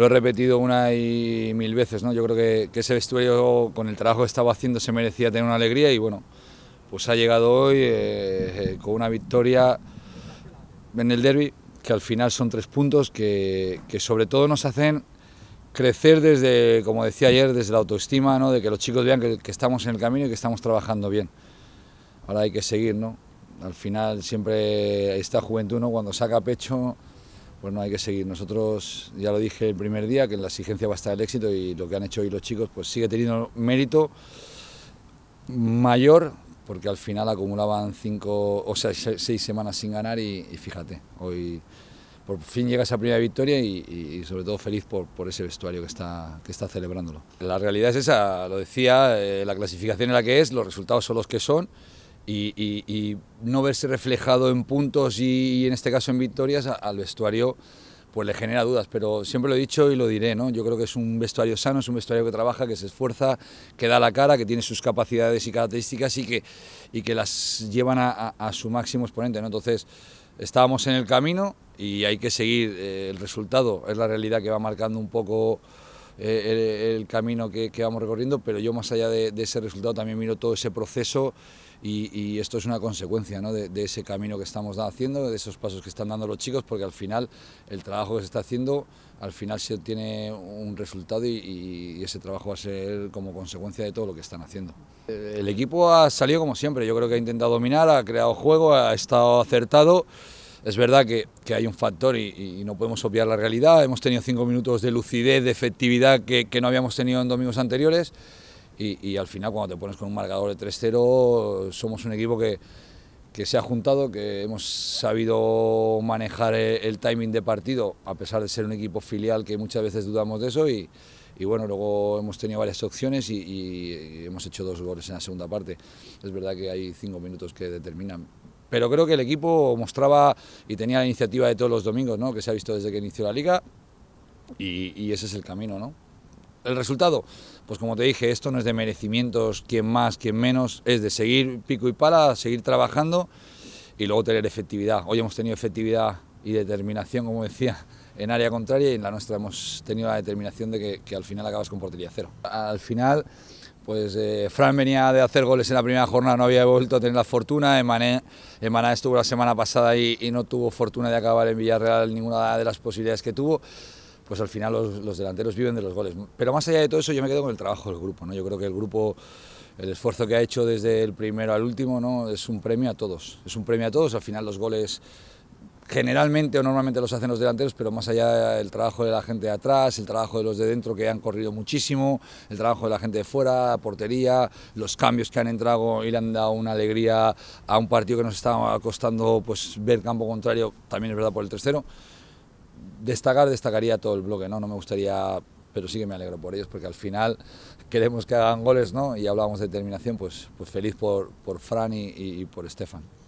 lo he repetido una y mil veces, ¿no? Yo creo que, que ese vestuario, con el trabajo que estaba haciendo, se merecía tener una alegría y bueno, pues ha llegado hoy eh, eh, con una victoria en el derby, que al final son tres puntos que, que, sobre todo nos hacen crecer desde, como decía ayer, desde la autoestima, ¿no? de que los chicos vean que, que, estamos en el camino y que estamos trabajando bien. Ahora hay que seguir, ¿no? Al final siempre esta juventud, ¿no? cuando saca pecho, pues no hay que seguir. Nosotros, ya lo dije el primer día, que en la exigencia va a estar el éxito y lo que han hecho hoy los chicos, pues sigue teniendo mérito mayor, porque al final acumulaban cinco o seis semanas sin ganar y, fíjate, hoy por fin llega esa primera victoria y, sobre todo feliz por, ese vestuario que está, que está celebrándolo. La realidad es esa, lo decía, eh, la clasificación es la que es, los resultados son los que son y, no verse reflejado en puntos y, en este caso en victorias al vestuario pues le genera dudas, pero siempre lo he dicho y lo diré, ¿no? Yo creo que es un vestuario sano, es un vestuario que trabaja, que se esfuerza, que da la cara, que tiene sus capacidades y características y que, y que las llevan a, su máximo exponente, ¿no? Entonces, estábamos en el camino y hay que seguir, eh, el resultado es la realidad que va marcando un poco eh, el, camino que, vamos recorriendo, pero yo más allá de, ese resultado también miro todo ese proceso y, esto es una consecuencia de, ese camino que estamos haciendo, de esos pasos que están dando los chicos, porque al final el trabajo que se está haciendo, al final se obtiene un resultado y, y ese trabajo va a ser como consecuencia de todo lo que están haciendo. El equipo ha salido como siempre, yo creo que ha intentado dominar, ha creado juego, ha estado acertado. Es verdad que, hay un factor y, no podemos obviar la realidad. Hemos tenido cinco minutos de lucidez, de efectividad que, no habíamos tenido en domingos anteriores. Y, al final, cuando te pones con un marcador de 3-0, somos un equipo que, que, se ha juntado, que hemos sabido manejar e, el, timing de partido, a pesar de ser un equipo filial que muchas veces dudamos de eso. Y, bueno, luego hemos tenido varias opciones y, y, hemos hecho dos goles en la segunda parte. Es verdad que hay cinco minutos que determinan, pero creo que el equipo mostraba y tenía la iniciativa de todos los domingos, ¿no? que se ha visto desde que inició la liga, y, ese es el camino. ¿no? El resultado, pues como te dije, esto no es de merecimientos, quién más, quién menos, es de seguir pico y pala, seguir trabajando y luego tener efectividad. Hoy hemos tenido efectividad y determinación, como decía, en área contraria y en la nuestra hemos tenido la determinación de que, que al final acabas con portería cero. Al final pues eh, Fran venía de hacer goles en la primera jornada, no había vuelto a tener la fortuna. Emané, estuvo la semana pasada y, y, no tuvo fortuna de acabar en Villarreal ninguna de las posibilidades que tuvo. Pues al final los, delanteros viven de los goles. Pero más allá de todo eso, yo me quedo con el trabajo del grupo. ¿no? Yo creo que el grupo, el esfuerzo que ha hecho desde el primero al último, ¿no? es un premio a todos. Es un premio a todos. Al final los goles generalmente o normalmente los hacen los delanteros, pero más allá del trabajo de la gente de atrás, el trabajo de los de dentro que han corrido muchísimo, el trabajo de la gente de fuera, portería, los cambios que han entrado y le han dado una alegría a un partido que nos estaba costando pues, ver campo contrario, también es verdad por el tercero. Destacar, destacaría todo el bloque, ¿no? No me gustaría pero sí que me alegro por ellos porque al final queremos que hagan goles, ¿no? Y hablábamos de determinación, pues, pues feliz por, por Fran y, y por Estefan.